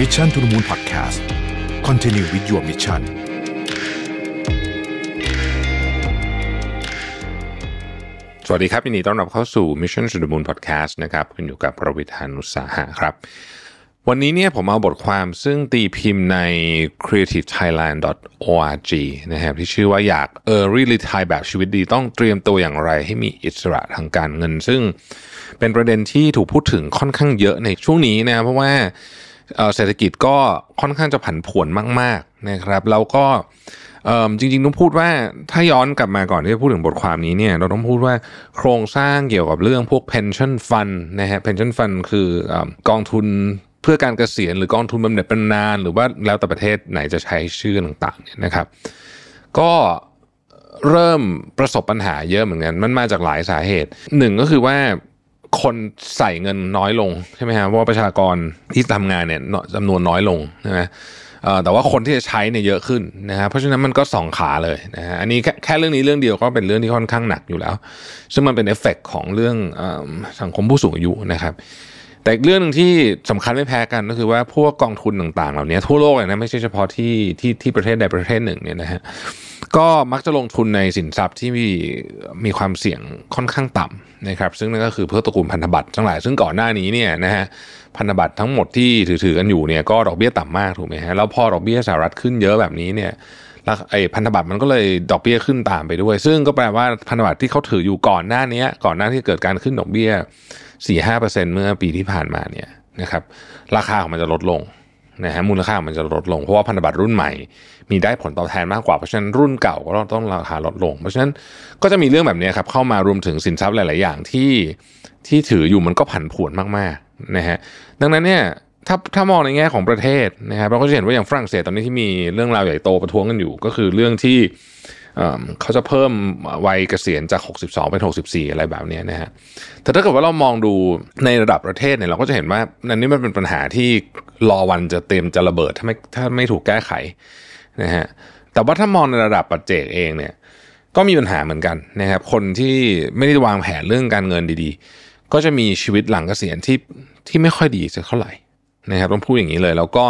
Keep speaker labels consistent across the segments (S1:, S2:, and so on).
S1: มิชชั่นทุลมูลพอดแคสต์คอนเทนิววิดีโอมิชชั่นสวัสดีครับยินดีต้อนรับเข้าสู่มิชชั่นทุลมูลพอดแคสต์นะครับคุณอยู่กับประวิธานุสาหะครับ วันนี้เนี่ยผมเอาบทความซึ่งตีพิมพ์ใน creativethailand.org นะครับที่ชื่อว่าอยาก early retire แบบชีวิตดีต้องเตรียมตัวอย่างไร ให้มีอิสระทางการเงิน ซึ่งเป็นประเด็นที่ถูกพูดถึงค่อนข้างเยอะในช่วงนี้นะเพราะว่าเศรษฐกิจก็ค่อนข้างจะผันผวนมากๆนะครับ แล้วก็จริงๆต้องพูดว่าถ้าย้อนกลับมาก่อนที่จะพูดถึงบทความนี้เนี่ยเราต้องพูดว่าโครงสร้างเกี่ยวกับเรื่องพวก pension fund นะฮะ pension fund คือกองทุนเพื่อการเกษียณหรือกองทุนบำเหน็จบำนาญหรือว่าแล้วแต่ประเทศไหนจะใช้ชื่อต่างๆเนี่ยนะครับ ก็เริ่มประสบปัญหาเยอะเหมือนกันมันมาจากหลายสาเหตุหนึ่งก็คือว่าคนใส่เงินน้อยลงใช่ไหมฮะเพราะว่าประชากรที่ทำงานเนี่ยจำนวนน้อยลงใช่ไหมแต่ว่าคนที่จะใช้เนี่ยเยอะขึ้นนะฮะเพราะฉะนั้นมันก็สองขาเลยนะฮะอันนี้แค่เรื่องนี้เรื่องเดียวก็เป็นเรื่องที่ค่อนข้างหนักอยู่แล้ว ซึ่งมันเป็นเอฟเฟกของเรื่องอสังคมผู้สูงอายุนะครับ แต่เรื่องหนึ่งที่สำคัญไม่แพ้กันก็คือว่าพวกกองทุนต่างๆเหล่านี้ทั่วโลกเลยนะไม่ใช่เฉพาะที่ที่ที่ประเทศใดประเทศหนึ่งเนี่ยนะฮะก็มักจะลงทุนในสินทรัพย์ที่มีมีความเสี่ยงค่อนข้างต่ำนะครับซึ่งนั่นก็คือเพื่อตระกูลพันธบัตรทั้งหลายซึ่งก่อนหน้านี้เนี่ยนะฮะพันธบัตรทั้งหมดที่ถือๆกันอยู่เนี่ยก็ดอกเบี้ยต่ำมากถูกไหมฮะแล้วพอดอกเบี้ยสหรัฐขึ้นเยอะแบบนี้เนี่ยไอ้พันธบัตรมันก็เลยดอกเบี้ยขึ้นตามไปด้วย ซึ่งก็แปลว่าพันธบัตรที่เขาถืออยู่ก่อนหน้านี้ก่อนหน้าที่เกิดการขึ้นดอกเบี้ย 4-5%เมื่อปีที่ผ่านมาเนี่ยนะครับราคาของมันจะลดลงนะฮะมูลค่ามันจะลดลงเพราะว่าพันธบัตรรุ่นใหม่มีได้ผลตอบแทนมากกว่าเพราะฉะนั้นรุ่นเก่าก็ต้องราคาลดลง เพราะฉะนั้นก็จะมีเรื่องแบบนี้ครับเข้ามารวมถึงสินทรัพย์หลาย ๆอย่างที่ที่ถืออยู่มันก็ผันผวนมากๆนะฮะดังนั้นเนี่ยถ้าถ้ามองในแง่ของประเทศนะครับเราก็จะเห็นว่าอย่างฝรั่งเศส ตอนนี้ที่มีเรื่องราวใหญ่โตประท้วงกันอยู่ก็คือเรื่องที่เขาจะเพิ่มวัยเกษียณจาก62เป็น64อะไรแบบนี้นะฮะ แต่ถ้าเกิดว่าเรามองดูในระดับประเทศเนี่ยเราก็จะเห็นว่านันนี้มันเป็นปัญหาที่รอวันจะเต็มจะระเบิดถ้าไม่ถ้าไม่ถูกแก้ไขนะฮะ แต่ว่าถ้ามองในระดับปัจเจกเองเนี่ย ก็มีปัญหาเหมือนกันนะครับคนที่ไม่ได้วางแผนเรื่องการเงินดีๆ ก็จะมีชีวิตหลังเกษียณที่ที่ไม่ค่อยดีสักเท่าไหร่นะครับต้องพูดอย่างนี้เลย แล้วก็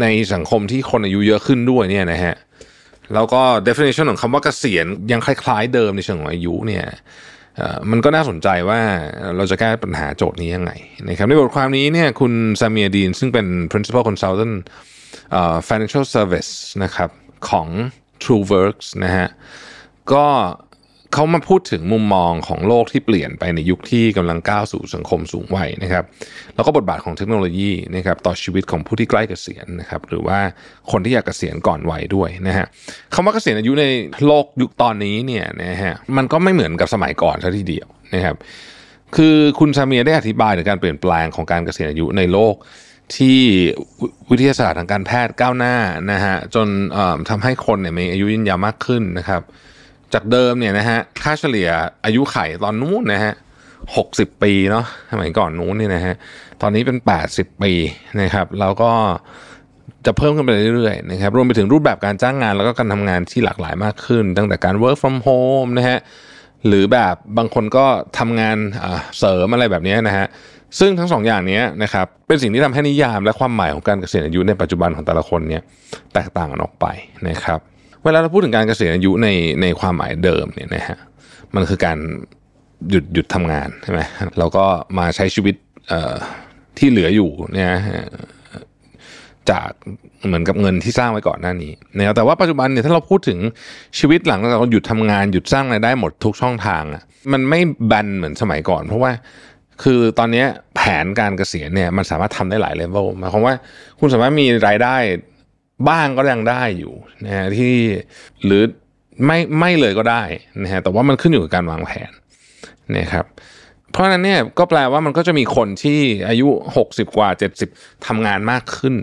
S1: ในสังคมที่คนอายุเยอะขึ้นด้วยเนี่ยนะฮะแล้วก็ definition ของคำว่าเกษียณยังคล้ายๆเดิมในเชิงของอายุเนี่ยมันก็น่าสนใจว่าเราจะแก้ปัญหาโจทย์นี้ยังไงนะครับในบทความนี้เนี่ยคุณซามียดีนซึ่งเป็น principal consultant financial service นะครับของ TrueWorks นะฮะก็เขามาพูดถึงมุมมองของโลกที่เปลี่ยนไปในยุคที่กำลังก้าวสู่สังคมสูงวัยนะครับแล้วก็บทบาทของเทคโนโลยีนะครับ ต่อชีวิตของผู้ที่ใกล้เกษียณนะครับ หรือว่าคนที่อยากเกษียณก่อนวัยด้วยนะฮะคำว่าเกษียณอายุในโลกยุคตอนนี้เนี่ยนะฮะมันก็ไม่เหมือนกับสมัยก่อนซะทีเดียวนะครับคือคุณซาเมียได้อธิบายถึงการเปลี่ยนแปลงของการเกษียณอายุในโลกที่วิทยาศาสตร์ทางการแพทย์ก้าวหน้านะฮะจนทำให้คนเนี่ยมีอายุยืนยาวมากขึ้นนะครับจากเดิมเนี่ยนะฮะค่าเฉลี่ยอายุไขตอนนู้นนะฮะหกสิบปีเนาะสมัยก่อนนู้นเนี่ยนะฮะตอนนี้เป็นแปดสิบปีนะครับแล้วก็จะเพิ่มขึ้นไปเรื่อยๆนะครับ รวมไปถึงรูปแบบการจ้างงานแล้วก็การทำงานที่หลากหลายมากขึ้น ตั้งแต่การ work from home นะฮะหรือแบบบางคนก็ทำงานเสริมอะไรแบบนี้นะฮะ ซึ่งทั้งสองอย่างนี้นะครับเป็นสิ่งที่ทำให้นิยามและความหมายของการเกษียณอายุในปัจจุบันของแต่ละคนเนี่ยแตกต่างกันออกไปนะครับเวลาเราพูดถึงการเกษียณอายุในในความหมายเดิมเนี่ยนะฮะมันคือการหยุดหยุดทำงานใช่ไหมเราก็มาใช้ชีวิตที่เหลืออยู่เนี่ยจากเหมือนกับเงินที่สร้างไว้ก่อนหน้านี้นะแต่ว่าปัจจุบันเนี่ยถ้าเราพูดถึงชีวิตหลังจากเราหยุดทำงาน หยุดสร้างรายได้หมดทุกช่องทางอ่ะมันไม่บันเหมือนสมัยก่อน เพราะว่าคือตอนนี้แผนการเกษียณเนี่ยมันสามารถทำได้หลายเลเวลหมายความว่าคุณสามารถมีรายได้บ้างก็ยังได้อยู่นะฮะที่หรือไม่ไม่เลยก็ได้นะฮะแต่ว่ามันขึ้นอยู่กับการวางแผนนะครับเพราะฉะนั้นเนี่ยก็แปลว่ามันก็จะมีคนที่อายุ 60 กว่า 70 ทำงานมากขึ้น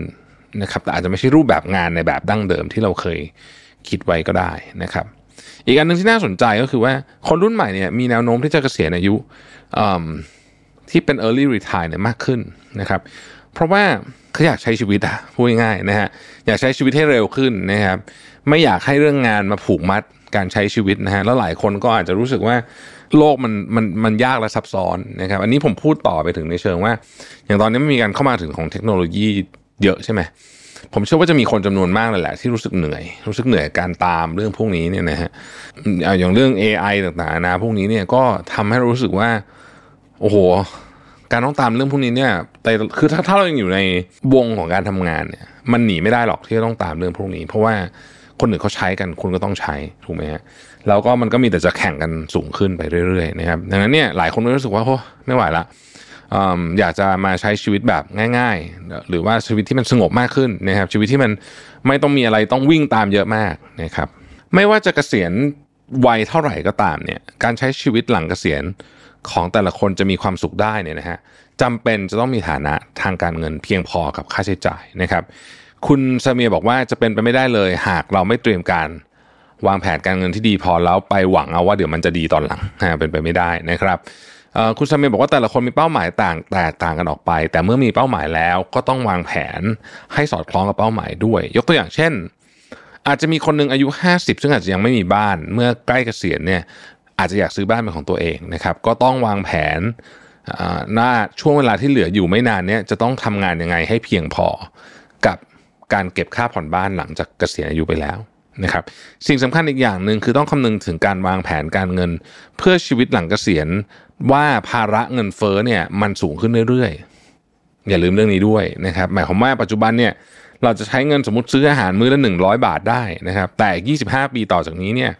S1: นะครับแต่อาจจะไม่ใช่รูปแบบงานในแบบดั้งเดิมที่เราเคยคิดไว้ก็ได้นะครับ อีกอันหนึ่งที่น่าสนใจก็คือว่าคนรุ่นใหม่เนี่ยมีแนวโน้มที่จะเกษียณอายุที่เป็น early retire เนี่ยมากขึ้นนะครับเพราะว่าเขาอยากใช้ชีวิตอะพูดง่ายๆนะฮะอยากใช้ชีวิตให้เร็วขึ้นนะครับไม่อยากให้เรื่องงานมาผูกมัดการใช้ชีวิตนะฮะแล้วหลายคนก็อาจจะรู้สึกว่า โลกมันมันมันยากและซับซ้อนนะครับอันนี้ผมพูดต่อไปถึงในเชิงว่า อย่างตอนนี้มันมีการเข้ามาถึงของเทคโนโลยีเยอะใช่ไหมผมเชื่อว่าจะมีคนจำนวนมากเลยแหละที่รู้สึกเหนื่อย รู้สึกเหนื่อยการตามเรื่องพวกนี้เนี่ยนะฮะอย่างเรื่อง AI ต่างๆนะพวกนี้เนี่ยก็ทำให้รู้สึกว่าโอ้โหการต้องตามเรื่องพวกนี้เนี่ย แต่ คือถ้าถ้าเรายังอยู่ในวงของการทำงานเนี่ย มันหนีไม่ได้หรอกที่จะต้องตามเรื่องพวกนี้ เพราะว่าคนอื่นเขาใช้กัน คุณก็ต้องใช้ ถูกไหมฮะแล้วก็มันก็มีแต่จะแข่งกันสูงขึ้นไปเรื่อยๆนะครับ ดังนั้นเนี่ยหลายคนก็รู้สึกว่าโอ้ไม่ไหวละอยากจะมาใช้ชีวิตแบบง่าย ๆ หรือว่าชีวิตที่มันสงบมากขึ้นนะครับ ชีวิตที่มันไม่ต้องมีอะไรต้องวิ่งตามเยอะมากนะครับ ไม่ว่าจะเกษียณวัยเท่าไหร่ก็ตามเนี่ย การใช้ชีวิตหลังเกษียณของแต่ละคนจะมีความสุขได้เนี่ยนะฮะจำเป็นจะต้องมีฐานะทางการเงินเพียงพอกับค่าใช้จ่ายนะครับ คุณเสเมียบอกว่าจะเป็นไปไม่ได้เลย หากเราไม่เตรียมการ วางแผนการเงินที่ดีพอแล้วไปหวังเอาว่าเดี๋ยวมันจะดีตอนหลังเป็นไปไม่ได้นะครับคุณซเมียบอกว่าแต่ละคนมีเป้าหมายต่างแตกต่างกันออกไป แต่เมื่อมีเป้าหมายแล้วก็ต้องวางแผนให้สอดคล้องกับเป้าหมายด้วย ยกตัวอย่างเช่น อาจจะมีคนหนึ่งอายุ 50 ซึ่งอาจจะยังไม่มีบ้านเมื่อใกล้เกษียณเนี่ยอาจจะอยากซื้อบ้านเป็นของตัวเองนะครับก็ต้องวางแผนหน้าช่วงเวลาที่เหลืออยู่ไม่นานเนี้ยจะต้องทำงานยังไงให้เพียงพอกับการเก็บค่าผ่อนบ้านหลังจากเกษียณอายุไปแล้วนะครับสิ่งสำคัญอีกอย่างหนึ่งคือต้องคำนึงถึงการวางแผนการเงินเพื่อชีวิตหลังเกษียณ ว่าภาระเงินเฟ้อเนี่ยมันสูงขึ้นเรื่อยๆอย่าลืมเรื่องนี้ด้วยนะครับหมายความว่าปัจจุบันเนี่ยเราจะใช้เงินสมมติซื้ออาหารมื้อละ 100 บาทได้นะครับแต่ 25 ปีต่อจากนี้เนี่ย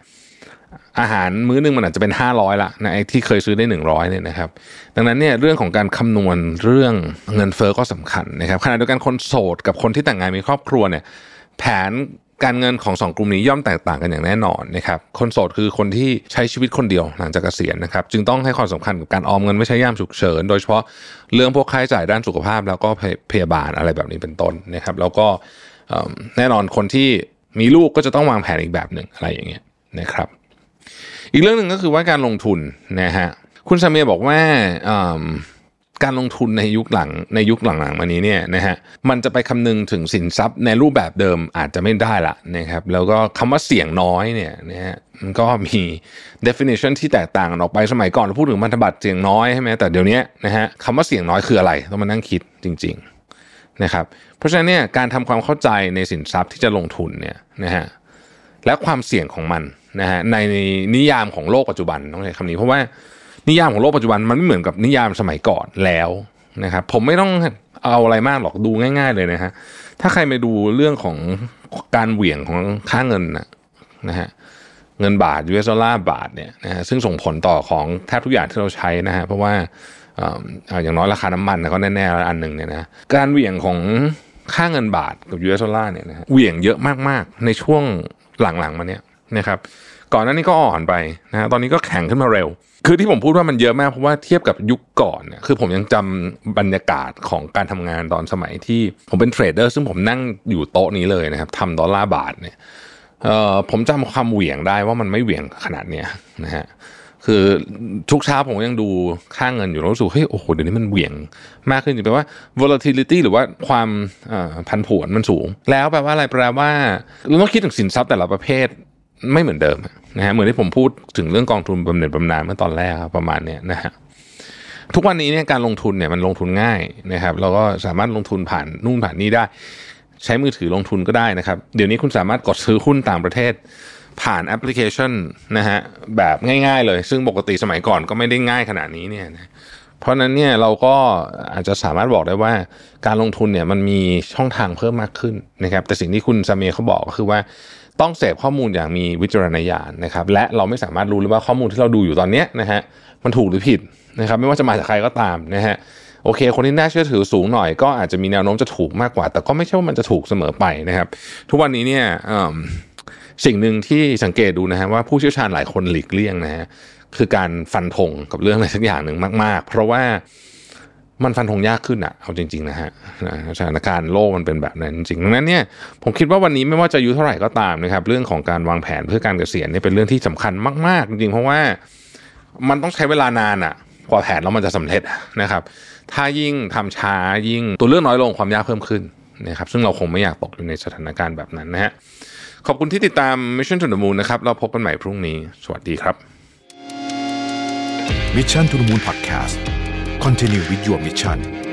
S1: อาหารมื้อนึงมันอาจจะเป็น500 ละนะไอ้ที่เคยซื้อได้ 100เนี่ยนะครับ ดังนั้นเนี่ยเรื่องของการคำนวณเรื่องเงินเฟอ้อก็สำคัญนะครับขณะเดียวกันคนโสดกับคนที่แต่งงานมีครอบครัวเนี่ยแผนการเงินของ 2กลุ่มนี้ย่อมแตกต่างกันอย่างแน่นอนนะครับคนโสดคือคนที่ใช้ชีวิตคนเดียวหลังจากเกษียณนะครับจึงต้องให้ความสำคัญกับการออมเงินไม่ใช่ย่ามฉุกเฉินโดยเฉพาะเรื่องพวกค่าใช้จ่ายด้านสุขภาพ แล้วก็พยาบาลอะไรแบบนี้เป็นต้นนะครับแล้วก็แน่นอนคนที่มีลูกก็จะต้องวางแผนอีกแบบหนึ่งอะไรอย่างเงี้ยนะครับอีกเรื่องหนึ่งก็คือว่าการลงทุนนะฮะคุณสามีบอกว่าการลงทุนในยุคหลังในยุคหลังๆมานี้เนี่ยนะฮะมันจะไปคำนึงถึงสินทรัพย์ในรูปแบบเดิมอาจจะไม่ได้ละนะครับแล้วก็คำว่าเสี่ยงน้อยเนี่ยนะฮะมันก็มี definition ที่แตกต่างออกไปสมัยก่อนเราพูดถึงพันธบัตรเสี่ยงน้อยใช่ไหมแต่เดี๋ยวนี้นะฮะคำว่าเสี่ยงน้อยคืออะไร ต้องมานั่งคิดจริงๆนะครับเพราะฉะนั้นเนี่ยการทำความเข้าใจในสินทรัพย์ที่จะลงทุนเนี่ยนะฮะและความเสี่ยงของมันนะฮะในนิยามของโลกปัจจุบันต้องใช้คำนี้เพราะว่านิยามของโลกปัจจุบันมันไม่เหมือนกับนิยามสมัยก่อนแล้วนะครับผมไม่ต้องเอาอะไรมากหรอกดูง่าย ๆเลยนะฮะถ้าใครไปดูเรื่องของการเหวี่ยงของค่าเงินนะนะฮะเงินบาท US ดอลลาร์บาทเนี่ยนะฮะซึ่งส่งผลต่อของแทบทุกอย่างที่เราใช้นะฮะเพราะว่าอย่างน้อยราคาน้ำมันก็แน่ๆอันหนึ่งเนี่ยนะการเหวี่ยงของค่าเงินบาทกับ US ดอลลาร์เนี่ยนะฮะเหวี่ยงเยอะมากๆในช่วงหลังๆมาเนี่ยนะครับก่อนหน้านี้ก็อ่อนไปนะตอนนี้ก็แข็งขึ้นมาเร็ว คือที่ผมพูดว่ามันเยอะมาก เพราะว่าเทียบกับยุคก่อนเนี่ยคือผมยังจำบรรยากาศของการทำงานตอนสมัยที่ผมเป็นเทรดเดอร์ซึ่งผมนั่งอยู่โต๊ะนี้เลยนะครับทำดอลลาร์บาทเนี่ยผมจำความเหวี่ยงได้ว่ามันไม่เหวี่ยงขนาดเนี้ยนะฮะคือทุกเช้าผมยังดูค่างเงินอยู่รู้สึกเฮ้ยโอ้โหเดี๋ยวนี้มันเหวี่ยงมากขึ้นจริงแปลว่า volatility หรือว่าความผันผวนมันสูง แล้วแปลว่าอะไรแปลว่าเราต้องคิดถึงสินทรัพย์แต่ละประเภทไม่เหมือนเดิมนะฮะเหมือนที่ผมพูดถึงเรื่องกองทุนบำเหน็จบำนาญเมื่อตอนแรกครับประมาณเนี้ยนะฮะทุกวันนี้เนี่ยการลงทุนเนี่ยมันลงทุนง่ายนะครับ เราก็สามารถลงทุนผ่านนู่นผ่านนี่ได้ ใช้มือถือลงทุนก็ได้นะครับ เดี๋ยวนี้คุณสามารถกดซื้อหุ้นต่างประเทศ ผ่านแอปพลิเคชันนะฮะแบบง่ายๆ เลย ซึ่งปกติสมัยก่อนก็ไม่ได้ง่ายขนาดนี้เนี่ยนะเพราะนั้นเนี่ยเราก็อาจจะสามารถบอกได้ว่าการลงทุนเนี่ยมันมีช่องทางเพิ่มมากขึ้นนะครับ แต่สิ่งที่คุณซาเมเขาบอกก็คือว่าต้องเสพข้อมูลอย่างมีวิจารณญาณนะครับและเราไม่สามารถรู้หรือว่าข้อมูลที่เราดูอยู่ตอนนี้นะฮะมันถูกหรือผิดนะครับไม่ว่าจะมาจากใครก็ตามนะฮะโอเค คนที่น่าเชื่อถือสูงหน่อยก็อาจจะมีแนวโน้มจะถูกมากกว่าแต่ก็ไม่ใช่ว่ามันจะถูกเสมอไปนะครับ ทุกวันนี้เนี่ยสิ่งหนึ่งที่สังเกตดูนะฮะว่าผู้เชี่ยวชาญหลายคนหลีกเลี่ยงนะฮะคือการฟันธงกับเรื่องอะไรสักอย่างหนึ่งมาก ๆ เพราะว่ามันฟันธงยากขึ้นอะเอาจริงๆนะฮะสถานการณ์โลกมันเป็นแบบนั้นจริงดังนั้นเนี่ยผมคิดว่าวันนี้ไม่ว่าจะอายุเท่าไหร่ก็ตามนะครับเรื่องของการวางแผนเพื่อการเกษียณเนี่ยเป็นเรื่องที่สำคัญมากๆจริงๆเพราะว่ามันต้องใช้เวลานานอะกว่าแผนแล้วมันจะสำเร็จนะครับถ้ายิ่งทำช้ายิ่งตัวเรื่องน้อยลงความยากเพิ่มขึ้นนะครับซึ่งเราคงไม่อยากตกอยู่ในสถานการณ์แบบนั้นนะฮะขอบคุณที่ติดตาม Mission to the Moon นะครับเราพบกันใหม่พรุ่งนี้ สวัสดีครับ Mission to the Moon Podcast Continue with your Michani.